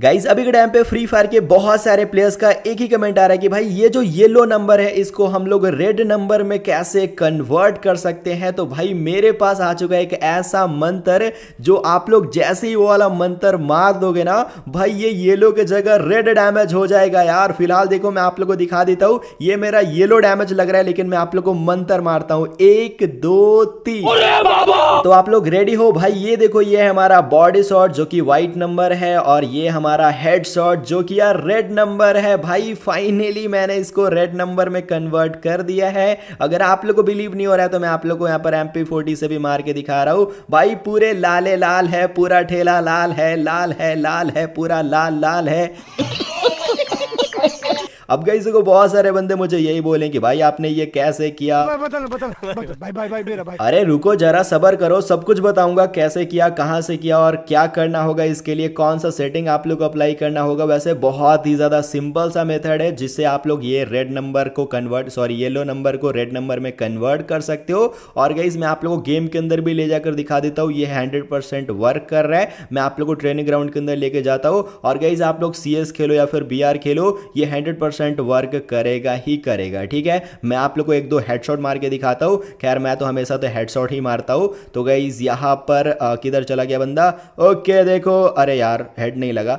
Guys अभी के time पे फ्री फायर के बहुत सारे प्लेयर्स का एक ही कमेंट आ रहा है कि भाई ये जो येलो नंबर है इसको हम लोग रेड नंबर में कैसे कन्वर्ट कर सकते हैं तो भाई मेरे पास आ चुका है एक ऐसा मंत्र जो आप लोग जैसे ही वो वाला मंत्र मार दोगे ना भाई ये येलो की जगह रेड डैमेज हो जाएगा यार फिलहाल देखो मैं आप लोग को दिखा देता हूँ ये मेरा येलो डैमेज लग रहा है लेकिन मैं आप लोग को मंत्र मारता हूँ एक दो तीन तो आप लोग रेडी हो भाई ये देखो ये हमारा बॉडी शॉर्ट जो की व्हाइट नंबर है और ये हम हमारा हेड शॉट जो कि यार रेड नंबर है भाई फाइनली मैंने इसको रेड नंबर में कन्वर्ट कर दिया है अगर आप लोग को बिलीव नहीं हो रहा है तो मैं आप लोग को यहाँ पर एम पी से भी मार के दिखा रहा हूँ भाई पूरे लाले लाल है पूरा ठेला लाल है लाल है लाल है पूरा लाल लाल है अब गई को बहुत सारे बंदे मुझे यही बोले कि भाई आपने ये कैसे किया बतल, बतल, बतल, भाई, भाई, भाई, भाई, भाई। अरे रुको जरा सबर करो सब कुछ बताऊंगा कैसे किया कहा से किया और क्या करना होगा इसके लिए कौन सा सेटिंग आप लोग अप्लाई करना होगा वैसे बहुत ही ज्यादा सिंपल सा मेथड है जिससे आप लोग ये रेड नंबर को कन्वर्ट सॉरी येलो नंबर को रेड नंबर में कन्वर्ट कर सकते हो और गई मैं आप लोगों को गेम के अंदर भी ले जाकर दिखा देता हूँ ये हंड्रेड परसेंट वर्क कर रहा है मैं आप लोग को ट्रेनिंग ग्राउंड के अंदर लेके जाता हूँ और गई आप लोग सी खेलो या फिर बी खेलो ये हंड्रेड परसेंट वर्क करेगा ही करेगा ठीक है मैं आप लोग को एक दो हेडशॉट मार के दिखाता हूँ खैर मैं तो हमेशा तो हेडशॉट ही मारता हूँ तो गईज यहाँ पर किधर चला गया बंदा ओके देखो अरे यार हेड नहीं लगा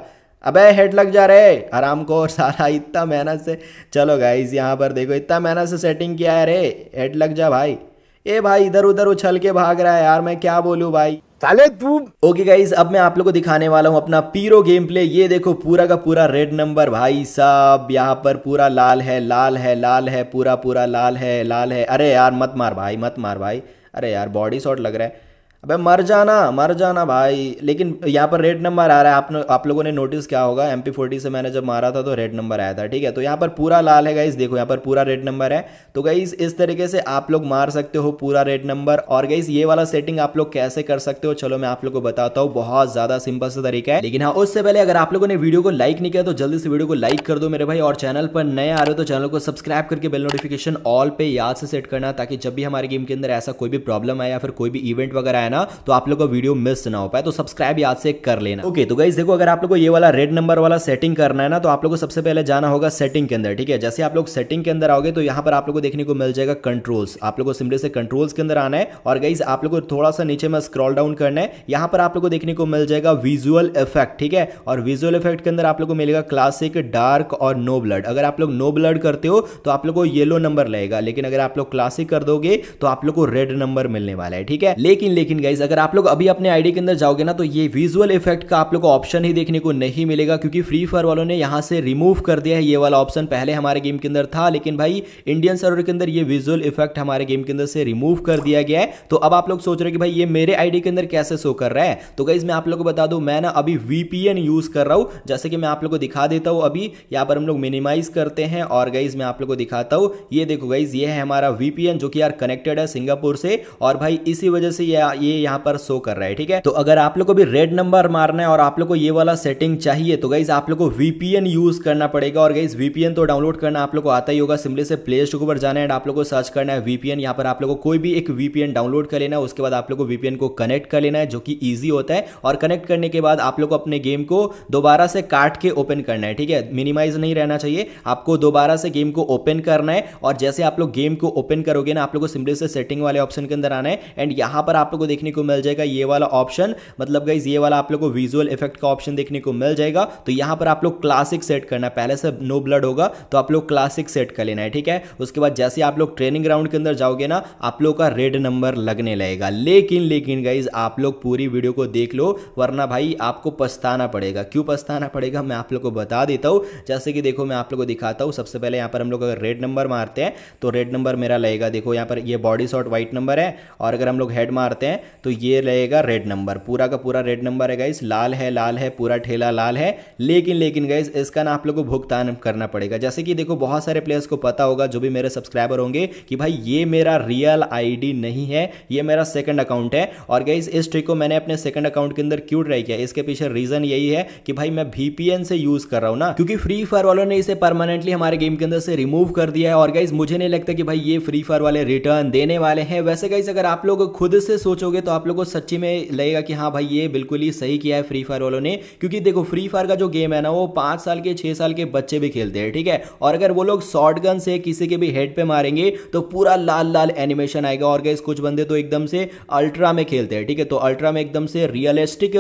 अबे हेड लग जा रहे आराम को और सारा इतना मेहनत से चलो गाइज यहाँ पर देखो इतना मेहनत से सेटिंग किया है रे हेड लग जा भाई ए भाई इधर उधर उछल के भाग रहा है यार मैं क्या बोलू भाई साले तू ओके गाइज अब मैं आप लोग को दिखाने वाला हूँ अपना पीरो गेम प्ले ये देखो पूरा का पूरा रेड नंबर भाई साहब यहाँ पर पूरा लाल है लाल है लाल है पूरा पूरा लाल है लाल है अरे यार मत मार भाई मत मार भाई अरे यार बॉडी शॉट लग रहा है अबे मर जाना मर जाना भाई लेकिन यहाँ पर रेड नंबर आ रहा है आपने आप लोगों ने नोटिस क्या होगा एम पी से मैंने जब मारा था तो रेड नंबर आया था ठीक है तो यहाँ पर पूरा लाल है गाइज देखो यहाँ पर पूरा रेड नंबर है तो गाइज इस तरीके से आप लोग मार सकते हो पूरा रेड नंबर और गाइज ये वाला सेटिंग आप लोग कैसे कर सकते हो चलो मैं आप लोग को बताता हूँ बहुत ज़्यादा सिंपल सा तरीका है लेकिन हाँ उससे पहले अगर आप लोगों ने वीडियो को लाइक नहीं किया तो जल्दी से वीडियो को लाइक कर दो मेरे भाई और चैनल पर नए आ रहे हो तो चैनल को सब्सक्राइब करके बेल नोटिफिकेशन ऑल पे याद से सेट करना ताकि जब भी हमारे गेम के अंदर ऐसा कोई भी प्रॉब्लम आए या फिर कोई भी इवेंट वगैरह आए ना तो आप लोग का वीडियो मिस ना हो पाए तो सब्सक्राइब याद से कर लेना ओके तो गाइज देखो अगर आप लोग ये वाला रेड नंबर वाला सेटिंग करना है ना तो आप लोग को सबसे पहले जाना होगा सेटिंग के अंदर ठीक है जैसे आप लोग सेटिंग के अंदर आओगे तो यहाँ पर आप लोग को देखने को मिल जाएगा कंट्रोल्स आप लोग को सिंपली से कंट्रोल्स के अंदर आना है और गाइज आप लोग को थोड़ा सा नीचे में स्क्रॉल डाउन करना है यहाँ पर आप लोग को देखने को मिल जाएगा विजुअल इफेक्ट ठीक है और विजुअल इफेक्ट के अंदर आप लोग को मिलेगा क्लासिक डार्क और नो ब्लड अगर आप लोग नो ब्लड करते हो तो आप लोग को येलो नंबर लगेगा लेकिन अगर आप लोग क्लासिक कर दोगे तो आप लोग को रेड नंबर मिलने वाला है ठीक है लेकिन लेकिन गाइज अगर आप लोग अभी अपने आईडी के अंदर जाओगे ना तो ये विजुअल इफेक्ट का आप लोग को ऑप्शन ही देखने को नहीं मिलेगा क्योंकि फ्री फायर वालों ने यहाँ से रिमूव कर दिया है ये वाला ऑप्शन पहले हमारे गेम के अंदर था लेकिन भाई इंडियन सर्वर के अंदर ये विजुअल इफेक्ट हमारे गेम के अंदर से रिमूव कर दिया गया है तो अब आप लोग सोच रहे हो कि भाई ये मेरे आईडी के अंदर कैसे शो कर रहा है तो गाइज मैं आप लोग को बता दू मैं ना अभी वीपीएन यूज कर रहा हूँ जैसे कि मैं आप लोग को दिखा देता हूँ अभी यहाँ पर हम लोग मिनिमाइज करते हैं और गाइज मैं आप लोग को दिखाता हूँ ये देखो गाइज ये है हमारा वीपीएन जो कि यार कनेक्टेड है सिंगापुर से और भाई इसी वजह से ये ये यहाँ पर शो कर रहा है ठीक है तो अगर आप लोग को भी रेड नंबर मारना है और आप लोग को ये वाला सेटिंग चाहिए तो गाइज आप लोग को वीपीएन यूज करना पड़ेगा और गाइज वीपीएन तो डाउनलोड करना आप लोग को आता ही होगा सिमले से प्ले स्टोर पर जाना है आप लोग को सर्च करना है वीपीएन यहाँ पर आप लोग को कोई भी एक वीपीएन डाउनलोड कर लेना है उसके बाद आप लोग को वीपीएन को कनेक्ट कर लेना है जो कि ईजी होता है और कनेक्ट करने के बाद आप लोग को अपने गेम को दोबारा से काट के ओपन करना है ठीक है मिनिमाइज नहीं रहना चाहिए आपको दोबारा से गेम को ओपन करना है और जैसे आप लोग गेम को ओपन करोगे ना आप लोग को सिमले से सेटिंग वाले ऑप्शन के अंदर आना है एंड यहाँ पर आप लोग को देखना देखने को मिल जाएगा ये वाला ऑप्शन मतलब गाइज ये वाला आप लोग को विजुअल इफेक्ट का ऑप्शन देखने को मिल जाएगा तो यहाँ पर आप लोग क्लासिक सेट करना पहले से नो ब्लड होगा तो आप लोग क्लासिक सेट कर लेना है ठीक है उसके बाद जैसे आप लोग ट्रेनिंग ग्राउंड के अंदर जाओगे ना आप लोग का रेड नंबर लगने लगेगा लेकिन लेकिन गाइज आप लोग पूरी वीडियो को देख लो वरना भाई आपको पछताना पड़ेगा क्यों पछताना पड़ेगा मैं आप लोग को बता देता हूँ जैसे कि देखो मैं आप लोग को दिखाता हूँ सबसे पहले यहाँ पर हम लोग अगर रेड नंबर मारते हैं तो रेड नंबर मेरा लगेगा देखो यहाँ पर ये बॉडी शॉट व्हाइट नंबर है और अगर हम लोग हेड मारते हैं तो ये रहेगा रेड नंबर पूरा का पूरा रेड नंबर है गाइस लाल है लाल है पूरा ठेला लाल है लेकिन लेकिन गाइस इसका ना आप लोगों को भुगतान करना पड़ेगा जैसे कि देखो बहुत सारे प्लेयर्स को पता होगा जो भी मेरे सब्सक्राइबर होंगे कि भाई ये मेरा रियल आई नहीं है ये मेरा सेकेंड अकाउंट है और गाइज इस ट्रिक को मैंने अपने सेकंड अकाउंट के अंदर क्यों ट्राई किया इसके पीछे रीजन यही है कि भाई मैं वीपीएन से यूज कर रहा हूँ ना क्योंकि फ्री फायर वालों ने इसे परमानेंटली हमारे गेम के अंदर से रिमूव कर दिया है और गाइज मुझे नहीं लगता कि भाई ये फ्री फायर वाले रिटर्न देने वाले हैं वैसे गाइज अगर आप लोग खुद से सोचोगे दोगे तो आप लोग को सच्ची में लगेगा कि हाँ भाई ये बिल्कुल ही सही किया है फ्री फायर वालों ने क्योंकि देखो फ्री फायर का जो गेम है ना वो पाँच साल के छः साल के बच्चे भी खेलते हैं ठीक है और अगर वो लोग शॉर्ट गन से किसी के भी हेड पे मारेंगे तो पूरा लाल लाल एनिमेशन आएगा और गैस कुछ बंदे तो एकदम से अल्ट्रा में खेलते हैं ठीक है तो अल्ट्रा में एकदम से रियलिस्टिक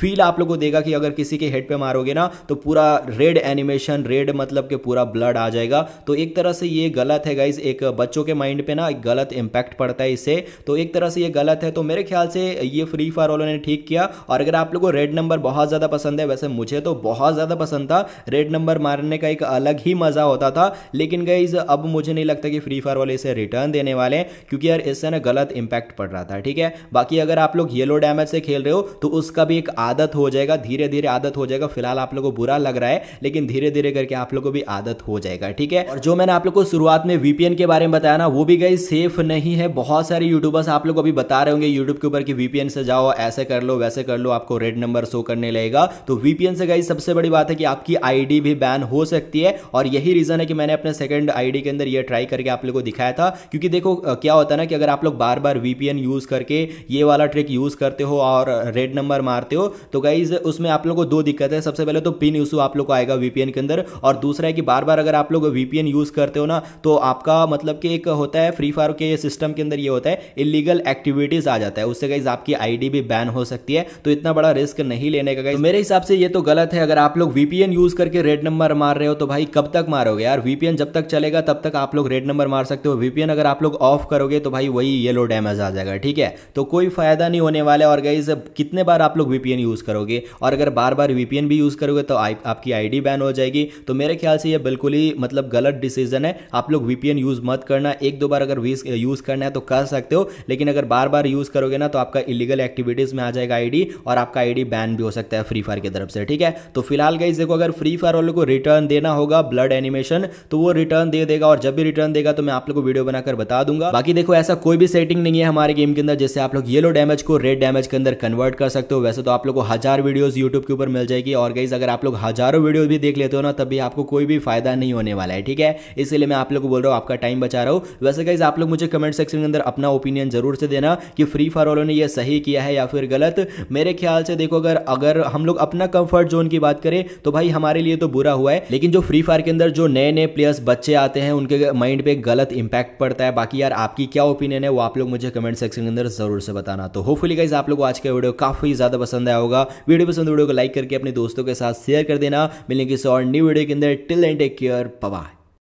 फील आप लोग को देगा कि अगर किसी के हेड पे मारोगे ना तो पूरा रेड एनिमेशन रेड मतलब के पूरा ब्लड आ जाएगा तो एक तरह से ये गलत है गाइज एक बच्चों के माइंड पे ना गलत इंपैक्ट पड़ता है इससे तो एक तरह से ये गलत है तो मेरे मेरे ख्याल से ये फ्री फायर वालों ने ठीक किया और अगर आप लोगों को रेड नंबर बहुत ज़्यादा पसंद है वैसे मुझे तो बहुत ज़्यादा पसंद था रेड नंबर मारने का एक अलग ही मज़ा होता था लेकिन गईज अब मुझे नहीं लगता कि फ्री फायर वाले इसे रिटर्न देने वाले हैं क्योंकि यार इससे ना गलत इंपैक्ट पड़ रहा था ठीक है बाकी अगर आप लोग येलो डैमेज से खेल रहे हो तो उसका भी एक आदत हो जाएगा धीरे धीरे आदत हो जाएगा फिलहाल आप लोग को बुरा लग रहा है लेकिन धीरे धीरे करके आप लोग को भी आदत हो जाएगा ठीक है और जो मैंने आप लोग को शुरुआत में वीपीएन के बारे में बताया ना वो भी गई सेफ नहीं है बहुत सारे यूट्यूबर्स आप लोग अभी बता रहे होंगे यूट्यूब के ऊपर कि वीपीएन से जाओ ऐसे कर लो वैसे कर लो आपको रेड नंबर शो करने लगेगा तो वीपीएन से गई सबसे बड़ी बात है कि आपकी आईडी भी बैन हो सकती है और यही रीज़न है कि मैंने अपने सेकंड आईडी के अंदर ये ट्राई करके आप लोग को दिखाया था क्योंकि देखो क्या होता है ना कि अगर आप लोग बार बार वीपीएन यूज़ करके ये वाला ट्रिक यूज़ करते हो और रेड नंबर मारते हो तो गाइज उसमें आप लोग को दो दिक्कत है सबसे पहले तो पिन इशू आप लोग को आएगा वीपीएन के अंदर और दूसरा है कि बार बार अगर आप लोग वीपीएन यूज़ करते हो ना तो आपका मतलब कि एक होता है फ्री फायर के सिस्टम के अंदर ये होता है इलीगल एक्टिविटीज़ आ जाती जाता है उससे गाइज आपकी आईडी भी बैन हो सकती है तो इतना बड़ा रिस्क नहीं लेने का गाइज तो मेरे हिसाब से ये तो गलत है अगर आप लोग वीपीएन यूज करके रेड नंबर मार रहे हो तो भाई कब तक मारोगे यार वीपीएन जब तक चलेगा तब तक आप लोग रेड नंबर मार सकते हो वीपीएन अगर आप लोग ऑफ करोगे तो भाई वही येलो डैमेज आ जाएगा ठीक है तो कोई फायदा नहीं होने वाला और गाइज कितने बार आप लोग वीपीएन यूज करोगे और अगर बार बार वीपीएन भी यूज करोगे तो आपकी आईडी बैन हो जाएगी तो मेरे ख्याल से ये बिल्कुल ही मतलब गलत डिसीजन है आप लोग वीपीएन यूज मत करना एक दो बार अगर यूज करना है तो कर सकते हो लेकिन अगर बार बार यूज करोगे करोगे ना तो आपका इलीगल एक्टिविटीज़ में आ जाएगा आईडी और आपका आईडी बैन भी हो सकता है फ्री फायर की तरफ से ठीक है तो फिलहाल गाइज देखो अगर फ्री फायर वालों को रिटर्न देना होगा ब्लड एनिमेशन तो वो रिटर्न दे देगा और जब भी रिटर्न देगा तो मैं आप लोग को वीडियो बनाकर बता दूंगा बाकी देखो ऐसा कोई भी सेटिंग नहीं है हमारे गेम के अंदर जैसे आप लोग येलो डैमेज को रेड डैमेज के अंदर कन्वर्ट कर सकते हो वैसे तो आप लोग को हजार वीडियोस यूट्यूब के ऊपर मिल जाएगी और गाइज अगर आप लोग हजारों वीडियो भी देख लेते हो ना तभी आपको कोई भी फायदा नहीं होने वाला है ठीक है इसलिए मैं आप लोग को बोल रहा हूँ आपका टाइम बचा रहा हूँ वैसे गाइज आप लोग मुझे कमेंट सेक्शन के अंदर अपना ओपिनियन जरूर से देना कि फ्री फीफा वालों ने यह सही किया है या फिर गलत मेरे ख्याल से देखो अगर अगर हम लोग अपना कंफर्ट जोन की बात करें तो भाई हमारे लिए तो बुरा हुआ है लेकिन जो फ्री फायर के अंदर जो नए नए प्लेयर्स बच्चे आते हैं उनके माइंड पे गलत इंपैक्ट पड़ता है बाकी यार आपकी क्या ओपिनियन है वो आप लोग मुझे कमेंट सेक्शन के अंदर जरूर से बताना तो होपफुली गाइज आप लोग आज का वीडियो काफी ज्यादा पसंद आया होगा वीडियो पसंद वीडियो को लाइक करके अपने दोस्तों के साथ शेयर कर देना मिलेंगे और न्यू वीडियो के अंदर till end take care bye